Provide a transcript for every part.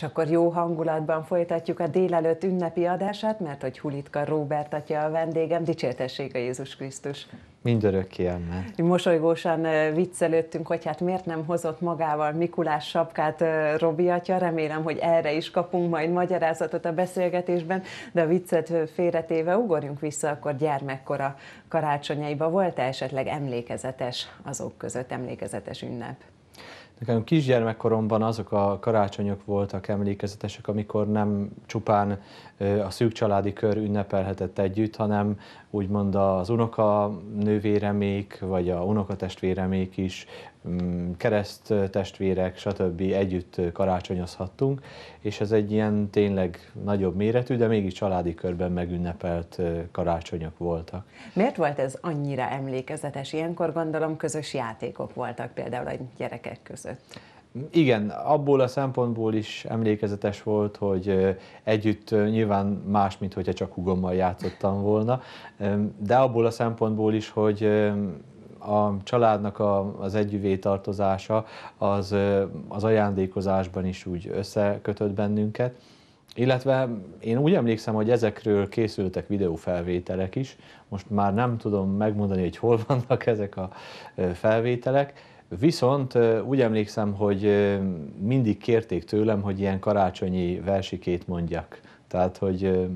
És akkor jó hangulatban folytatjuk a délelőtt ünnepi adását, mert hogy Hulitka Róbert atya a vendégem, dicsértessék a Jézus Krisztus. Mindörökké, ember. Mosolygósan viccelődtünk, hogy hát miért nem hozott magával Mikulás sapkát Robi atya, remélem, hogy erre is kapunk majd magyarázatot a beszélgetésben, de a viccet félretéve ugorjunk vissza, akkor gyermekkora karácsonyaiba volt -e esetleg emlékezetes azok között emlékezetes ünnep? Nekem kisgyermekkoromban azok a karácsonyok voltak emlékezetesek, amikor nem csupán a szűk családi kör ünnepelhetett együtt, hanem úgymond az unoka nővéremék, vagy a unokatestvéremék is Mm, kereszt testvérek, stb. együtt karácsonyozhattunk, és ez egy ilyen tényleg nagyobb méretű, de mégis családi körben megünnepelt karácsonyok voltak. Miért volt ez annyira emlékezetes? Ilyenkor gondolom közös játékok voltak például a gyerekek között. Igen, abból a szempontból is emlékezetes volt, hogy együtt nyilván más, mint hogyha csak hugommal játszottam volna, de abból a szempontból is, hogy a családnak a, az együvé tartozása az, az ajándékozásban is úgy összekötött bennünket. Illetve én úgy emlékszem, hogy ezekről készültek videófelvételek is, most már nem tudom megmondani, hogy hol vannak ezek a felvételek, viszont úgy emlékszem, hogy mindig kérték tőlem, hogy ilyen karácsonyi versikét mondjak. Tehát, hogy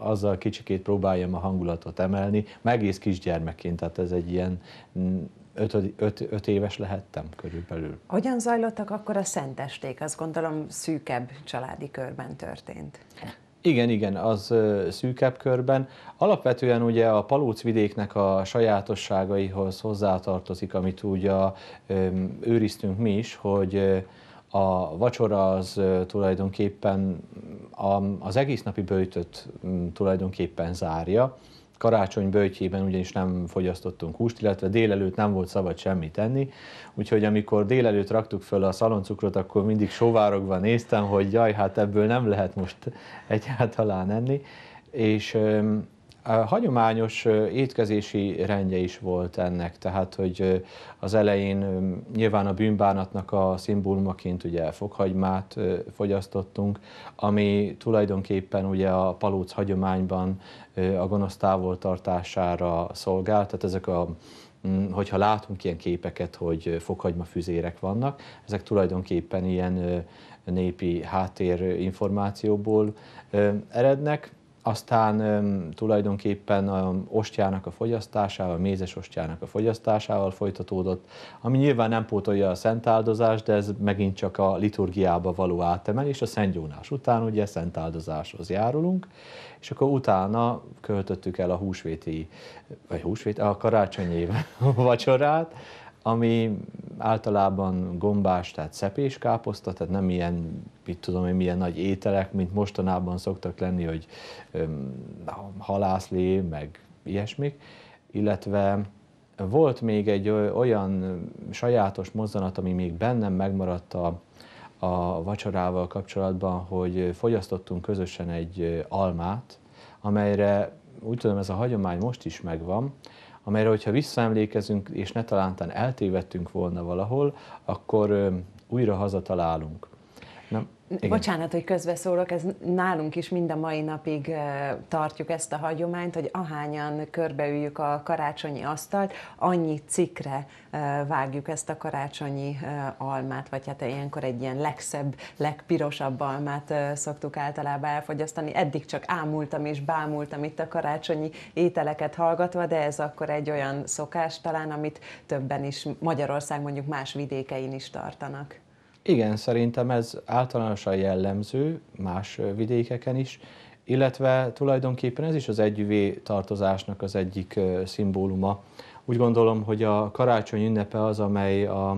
azzal kicsikét próbáljam a hangulatot emelni, meg egész kisgyermekként, tehát ez egy ilyen mm, öt, éves lehettem körülbelül. Hogyan zajlottak akkor a szentesték? Azt gondolom szűkebb családi körben történt. Igen, igen, az szűkebb körben. Alapvetően ugye a palócvidéknek a sajátosságaihoz hozzátartozik, amit úgy a, őriztünk mi is, hogy a vacsora az tulajdonképpen a, az egész napi böjtöt mm, tulajdonképpen zárja. Karácsony böjtjében ugyanis nem fogyasztottunk húst, illetve délelőtt nem volt szabad semmit enni, úgyhogy amikor délelőtt raktuk föl a szaloncukrot, akkor mindig sovárogva néztem, hogy jaj, hát ebből nem lehet most egyáltalán enni, és a hagyományos étkezési rendje is volt ennek, tehát hogy az elején nyilván a bűnbánatnak a szimbólumaként ugye fokhagymát fogyasztottunk, ami tulajdonképpen ugye a palóc hagyományban a gonosz távoltartására szolgált, tehát ezek a mm, hogyha látunk ilyen képeket, hogy fokhagyma füzérek vannak, ezek tulajdonképpen ilyen népi háttérinformációból erednek, aztán tulajdonképpen a ostjának a fogyasztásával, mézes ostjának a fogyasztásával folytatódott, ami nyilván nem pótolja a szentáldozást, de ez megint csak a liturgiába való átemelés, a szentgyónás után ugye szentáldozáshoz járulunk, és akkor utána költöttük el a húsvéti, vagy húsvét, a karácsonyi vacsorát, ami általában gombás, tehát szepés káposzta, tehát nem ilyen, mit tudom én, milyen nagy ételek, mint mostanában szoktak lenni, hogy öm, halászlé, meg ilyesmik, illetve volt még egy olyan sajátos mozzanat, ami még bennem megmaradt a, a vacsorával kapcsolatban, hogy fogyasztottunk közösen egy almát, amelyre úgy tudom ez a hagyomány most is megvan, amelyre, hogyha visszaemlékezünk, és ne talántán eltévedtünk volna valahol, akkor újra hazatalálunk. Nem? Igen. Bocsánat, hogy közbeszólok, ez nálunk is mind a mai napig tartjuk ezt a hagyományt, hogy ahányan körbeüljük a karácsonyi asztalt, annyi cikre vágjuk ezt a karácsonyi almát, vagy hát ilyenkor egy ilyen legszebb, legpirosabb almát szoktuk általában elfogyasztani. Eddig csak ámultam és bámultam itt a karácsonyi ételeket hallgatva, de ez akkor egy olyan szokás talán, amit többen is Magyarország mondjuk más vidékein is tartanak. Igen, szerintem ez általánosan jellemző más vidékeken is, illetve tulajdonképpen ez is az együvé tartozásnak az egyik szimbóluma. Úgy gondolom, hogy a karácsony ünnepe az, amely a,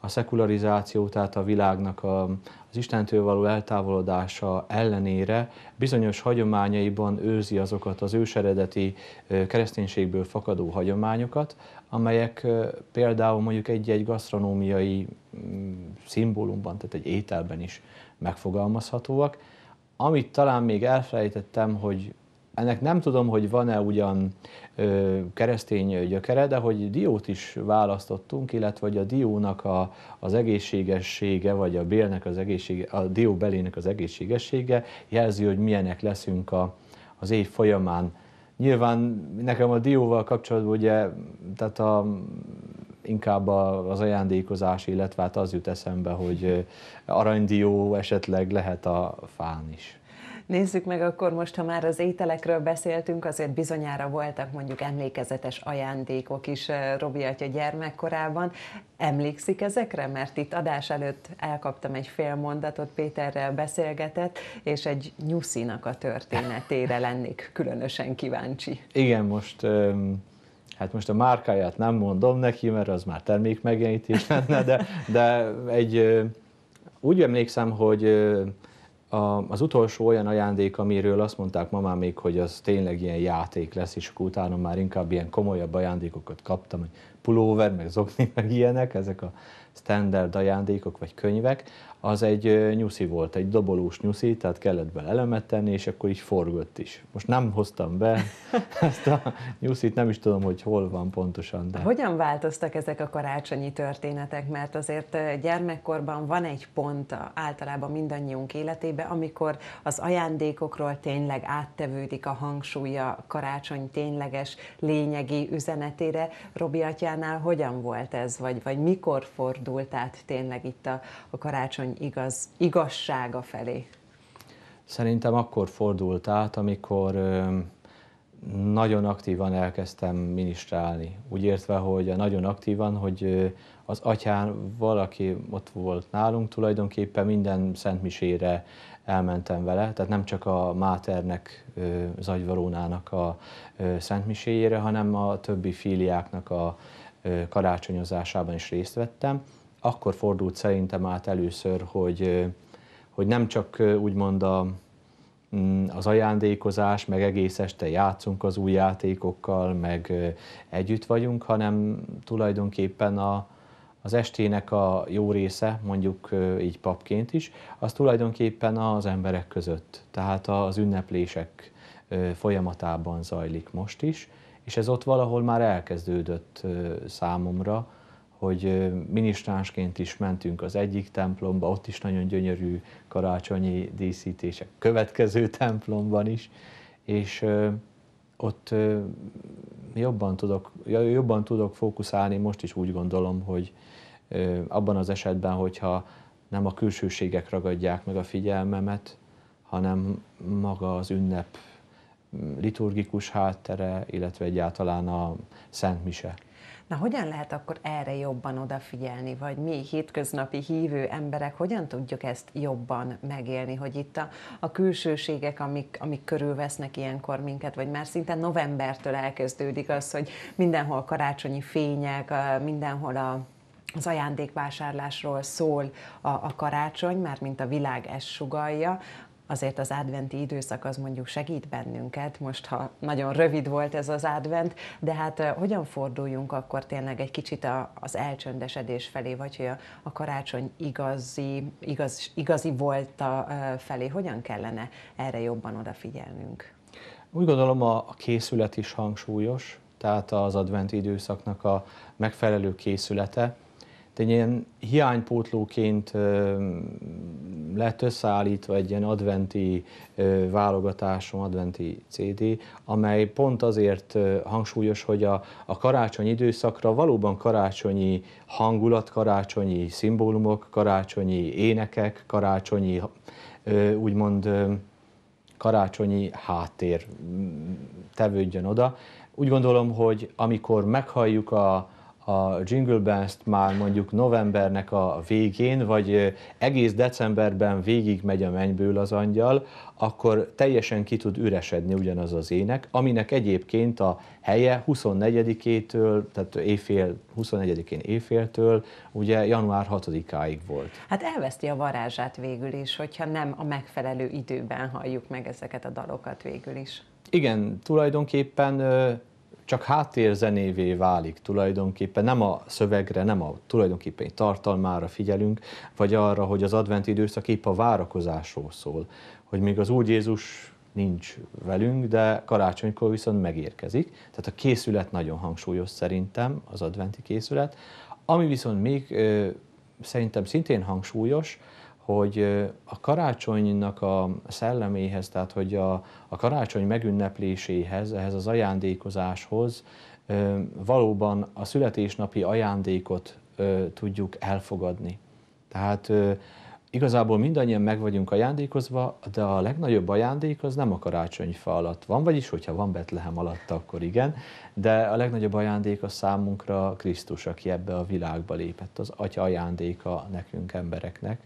a szekularizáció, tehát a világnak a, az Istentől való eltávolodása ellenére bizonyos hagyományaiban őzi azokat az őseredeti kereszténységből fakadó hagyományokat, amelyek például mondjuk egy-egy gasztronómiai szimbólumban, tehát egy ételben is megfogalmazhatóak. Amit talán még elfelejtettem, hogy ennek nem tudom, hogy van-e ugyan ö, keresztény gyökere, de hogy diót is választottunk, illetve hogy a diónak a, az egészségessége, vagy a bélnek az egészsége, a dió belének az egészségessége jelzi, hogy milyenek leszünk a, az év folyamán. Nyilván nekem a dióval kapcsolatban ugye, tehát a inkább az ajándékozás, illetve hát az jut eszembe, hogy aranydió esetleg lehet a fán is. Nézzük meg akkor most, ha már az ételekről beszéltünk, azért bizonyára voltak mondjuk emlékezetes ajándékok is Robi atya gyermekkorában. Emlékszik ezekre? Mert itt adás előtt elkaptam egy fél mondatot, Péterrel beszélgetett, és egy nyuszinak a történetére lennék különösen kíváncsi. Igen, most hát most a márkáját nem mondom neki, mert az már termék megjelenítés lenne, de, de egy, úgy emlékszem, hogy az utolsó olyan ajándék, amiről azt mondták mamám még, hogy az tényleg ilyen játék lesz, és akkor utána már inkább ilyen komolyabb ajándékokat kaptam, hogy pulóver, meg zokni, meg ilyenek, ezek a standard ajándékok vagy könyvek, az egy nyuszi volt, egy dobolós nyuszi, tehát kellett bele elemet tenni, és akkor így forgott is. Most nem hoztam be ezt a nyuszit, nem is tudom, hogy hol van pontosan. De... Hogyan változtak ezek a karácsonyi történetek? Mert azért gyermekkorban van egy pont általában mindannyiunk életében, amikor az ajándékokról tényleg áttevődik a hangsúlya karácsony tényleges lényegi üzenetére. Robi atyánál hogyan volt ez, vagy, vagy mikor fordult át tényleg itt a, a karácsony Isten igaz, igazsága felé? Szerintem akkor fordult át, amikor nagyon aktívan elkezdtem ministrálni. Úgy értve, hogy nagyon aktívan, hogy az atyán valaki ott volt nálunk, tulajdonképpen minden szentmisére elmentem vele, tehát nem csak a Máternek, az a szentmiséjére, hanem a többi filiáknak a karácsonyozásában is részt vettem akkor fordult szerintem át először, hogy, hogy nem csak úgymond a, mm, az ajándékozás, meg egész este játszunk az új játékokkal, meg együtt vagyunk, hanem tulajdonképpen a, az estének a jó része, mondjuk így papként is, az tulajdonképpen az emberek között, tehát az ünneplések folyamatában zajlik most is, és ez ott valahol már elkezdődött számomra, hogy minisztránsként is mentünk az egyik templomba, ott is nagyon gyönyörű karácsonyi díszítések, következő templomban is, és ott jobban tudok, jobban tudok fókuszálni, most is úgy gondolom, hogy abban az esetben, hogyha nem a külsőségek ragadják meg a figyelmemet, hanem maga az ünnep liturgikus háttere, illetve egyáltalán a Szent Mise. Na hogyan lehet akkor erre jobban odafigyelni, vagy mi hétköznapi hívő emberek hogyan tudjuk ezt jobban megélni, hogy itt a, a külsőségek, amik, amik körülvesznek ilyenkor minket, vagy már szinte novembertől elkezdődik az, hogy mindenhol karácsonyi fények, mindenhol a az ajándékvásárlásról szól a, a karácsony, már mint a világ ezt sugalja, azért az adventi időszak az mondjuk segít bennünket, most ha nagyon rövid volt ez az advent, de hát hogyan forduljunk akkor tényleg egy kicsit a, az elcsöndesedés felé, vagy hogy a, a karácsony igazi, igaz, igazi volt a felé, hogyan kellene erre jobban odafigyelnünk? Úgy gondolom a, készület is hangsúlyos, tehát az adventi időszaknak a megfelelő készülete. De ilyen hiánypótlóként lett összeállítva egy ilyen adventi válogatásom, adventi CD, amely pont azért hangsúlyos, hogy a, a karácsony időszakra valóban karácsonyi hangulat, karácsonyi szimbólumok, karácsonyi énekek, karácsonyi úgymond karácsonyi háttér tevődjön oda. Úgy gondolom, hogy amikor meghalljuk a, a Jingle Bells-t már mondjuk novembernek a végén, vagy egész decemberben végig megy a mennyből az angyal, akkor teljesen ki tud üresedni ugyanaz az ének, aminek egyébként a helye 24-től, tehát éjfél, 24-én éjféltől, ugye január 6-áig volt. Hát elveszti a varázsát végül is, hogyha nem a megfelelő időben halljuk meg ezeket a dalokat végül is. Igen, tulajdonképpen csak háttérzenévé válik tulajdonképpen, nem a szövegre, nem a tulajdonképpen tartalmára figyelünk, vagy arra, hogy az adventi időszak épp a várakozásról szól, hogy még az Úr Jézus nincs velünk, de karácsonykor viszont megérkezik. Tehát a készület nagyon hangsúlyos szerintem, az adventi készület. Ami viszont még ö, szerintem szintén hangsúlyos, hogy a karácsonynak a szelleméhez, tehát hogy a, a karácsony megünnepléséhez, ehhez az ajándékozáshoz valóban a születésnapi ajándékot tudjuk elfogadni. Tehát igazából mindannyian meg vagyunk ajándékozva, de a legnagyobb ajándék az nem a karácsonyfa alatt van, vagyis hogyha van Betlehem alatt, akkor igen, de a legnagyobb ajándék a számunkra Krisztus, aki ebbe a világba lépett, az atya ajándéka nekünk embereknek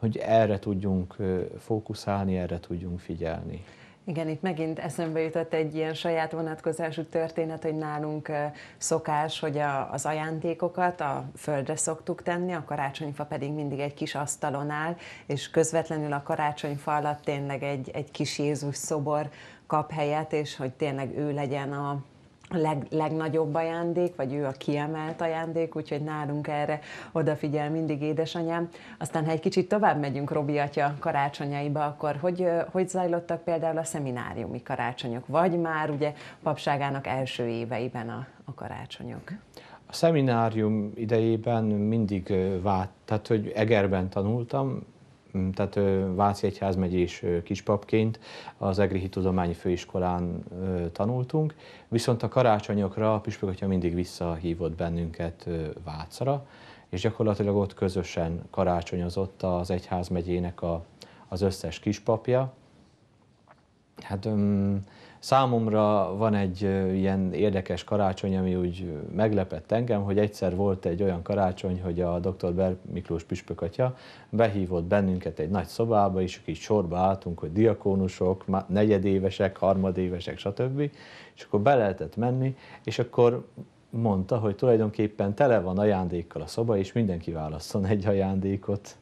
hogy erre tudjunk fókuszálni, erre tudjunk figyelni. Igen, itt megint eszembe jutott egy ilyen saját vonatkozású történet, hogy nálunk szokás, hogy a, az ajándékokat a földre szoktuk tenni, a karácsonyfa pedig mindig egy kis asztalon áll, és közvetlenül a karácsonyfa alatt tényleg egy, egy kis Jézus szobor kap helyet, és hogy tényleg ő legyen a, leg, legnagyobb ajándék, vagy ő a kiemelt ajándék, úgyhogy nálunk erre odafigyel mindig édesanyám. Aztán, ha egy kicsit tovább megyünk Robi atya karácsonyaiba, akkor hogy, hogy zajlottak például a szemináriumi karácsonyok, vagy már ugye papságának első éveiben a, a karácsonyok? A szeminárium idejében mindig vált, tehát hogy Egerben tanultam, Mm, tehát Váci Egyházmegyés kispapként az Egrihi Tudományi Főiskolán tanultunk, viszont a karácsonyokra a püspökatya mindig visszahívott bennünket Vácra, és gyakorlatilag ott közösen karácsonyozott az Egyházmegyének a, az összes kispapja. Hát Számomra van egy ilyen érdekes karácsony, ami úgy meglepett engem, hogy egyszer volt egy olyan karácsony, hogy a dr. Ber Miklós Püspök atya behívott bennünket egy nagy szobába, és így sorba álltunk, hogy diakónusok, negyedévesek, harmadévesek, stb. És akkor be lehetett menni, és akkor mondta, hogy tulajdonképpen tele van ajándékkal a szoba, és mindenki válaszol egy ajándékot.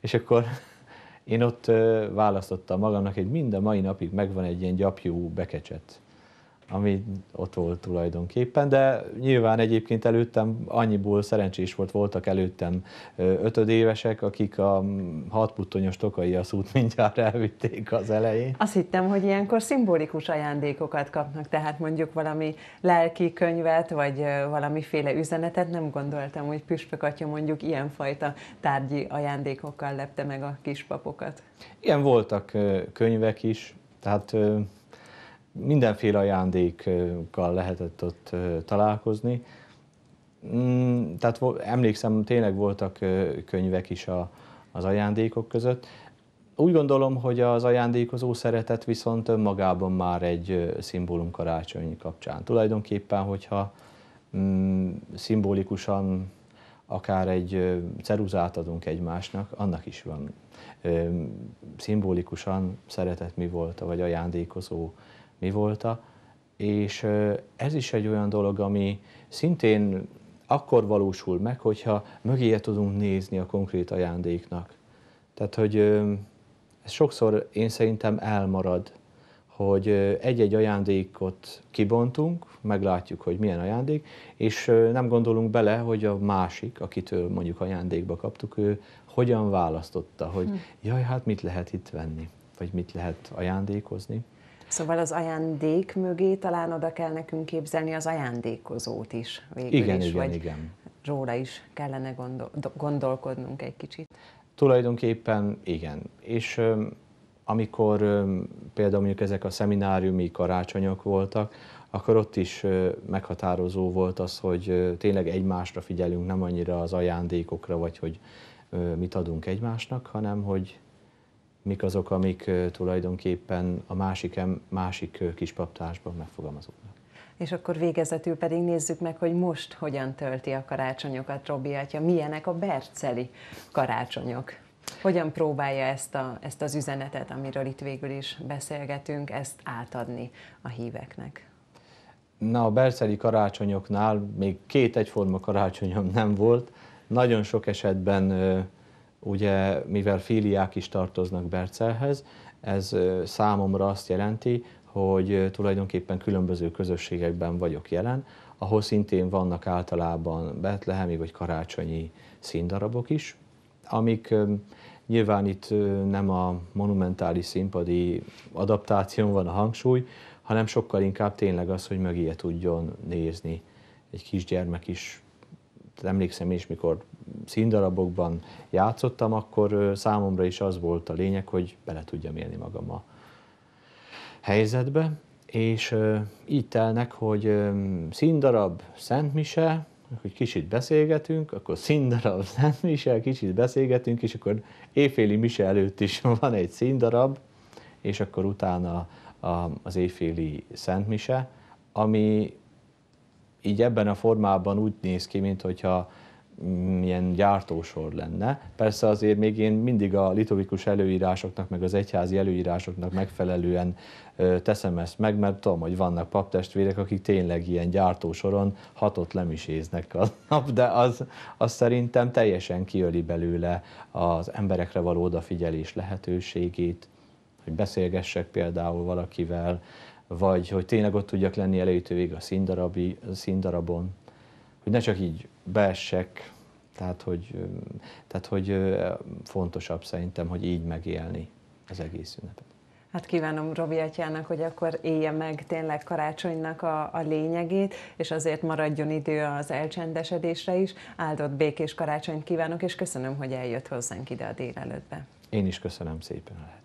És akkor én ott választottam magamnak, hogy mind a mai napig megvan egy ilyen gyapjú bekecset ami ott volt tulajdonképpen, de nyilván egyébként előttem annyiból szerencsés volt, voltak előttem ötödévesek, akik a hatputtonyos tokai szút mindjárt elvitték az elején. Azt hittem, hogy ilyenkor szimbolikus ajándékokat kapnak, tehát mondjuk valami lelki könyvet, vagy valamiféle üzenetet, nem gondoltam, hogy Püspök atya mondjuk ilyenfajta tárgyi ajándékokkal lepte meg a kispapokat. Igen, voltak könyvek is, tehát mindenféle ajándékkal lehetett ott találkozni. Mm, tehát emlékszem, tényleg voltak könyvek is a, az ajándékok között. Úgy gondolom, hogy az ajándékozó szeretet viszont önmagában már egy szimbólum karácsony kapcsán. Tulajdonképpen, hogyha mm, szimbolikusan akár egy ceruzát adunk egymásnak, annak is van szimbolikusan szeretet mi volt, vagy ajándékozó mi volt a, és ez is egy olyan dolog, ami szintén akkor valósul meg, hogyha mögéje tudunk nézni a konkrét ajándéknak. Tehát, hogy ez sokszor én szerintem elmarad, hogy egy-egy ajándékot kibontunk, meglátjuk, hogy milyen ajándék, és nem gondolunk bele, hogy a másik, akitől mondjuk ajándékba kaptuk, ő hogyan választotta, hogy hm. jaj, hát mit lehet itt venni, vagy mit lehet ajándékozni. Szóval az ajándék mögé talán oda kell nekünk képzelni az ajándékozót is végül igen, is, igen, vagy igen. róla is kellene gondol, gondolkodnunk egy kicsit. Tulajdonképpen igen. És amikor például mondjuk ezek a szemináriumi karácsonyok voltak, akkor ott is meghatározó volt az, hogy tényleg egymásra figyelünk, nem annyira az ajándékokra, vagy hogy mit adunk egymásnak, hanem hogy mik azok, amik tulajdonképpen a másik, másik kispaptásban megfogalmazódnak. És akkor végezetül pedig nézzük meg, hogy most hogyan tölti a karácsonyokat Robi atya, milyenek a berceli karácsonyok. Hogyan próbálja ezt, a, ezt az üzenetet, amiről itt végül is beszélgetünk, ezt átadni a híveknek? Na, a berceli karácsonyoknál még két egyforma karácsonyom nem volt. Nagyon sok esetben Ugye, mivel filiák is tartoznak Bercelhez, ez számomra azt jelenti, hogy tulajdonképpen különböző közösségekben vagyok jelen, ahol szintén vannak általában betlehemi vagy karácsonyi színdarabok is, amik nyilván itt nem a monumentális színpadi adaptáción van a hangsúly, hanem sokkal inkább tényleg az, hogy mögé tudjon nézni egy kisgyermek is emlékszem is, mikor színdarabokban játszottam, akkor számomra is az volt a lényeg, hogy bele tudjam élni magam a helyzetbe, és így telnek, hogy színdarab, szentmise, hogy kicsit beszélgetünk, akkor színdarab, szentmise, kicsit beszélgetünk, és akkor éjféli mise előtt is van egy színdarab, és akkor utána az éjféli szentmise, ami így ebben a formában úgy néz ki, mint hogyha milyen mm, gyártósor lenne. Persze azért még én mindig a litovikus előírásoknak, meg az egyházi előírásoknak megfelelően teszem ezt meg, mert tudom, hogy vannak paptestvérek, akik tényleg ilyen gyártósoron hatot lemiséznek a nap, de az, az szerintem teljesen kiöli belőle az emberekre való odafigyelés lehetőségét, hogy beszélgessek például valakivel, vagy hogy tényleg ott tudjak lenni elejétől végig a színdarabi, a színdarabon, hogy ne csak így beessek, tehát hogy, tehát, hogy fontosabb szerintem, hogy így megélni az egész ünnepet. Hát kívánom Robi atyának, hogy akkor élje meg tényleg karácsonynak a, a lényegét, és azért maradjon idő az elcsendesedésre is. Áldott békés karácsonyt kívánok, és köszönöm, hogy eljött hozzánk ide a délelőttbe. Én is köszönöm szépen a lehet.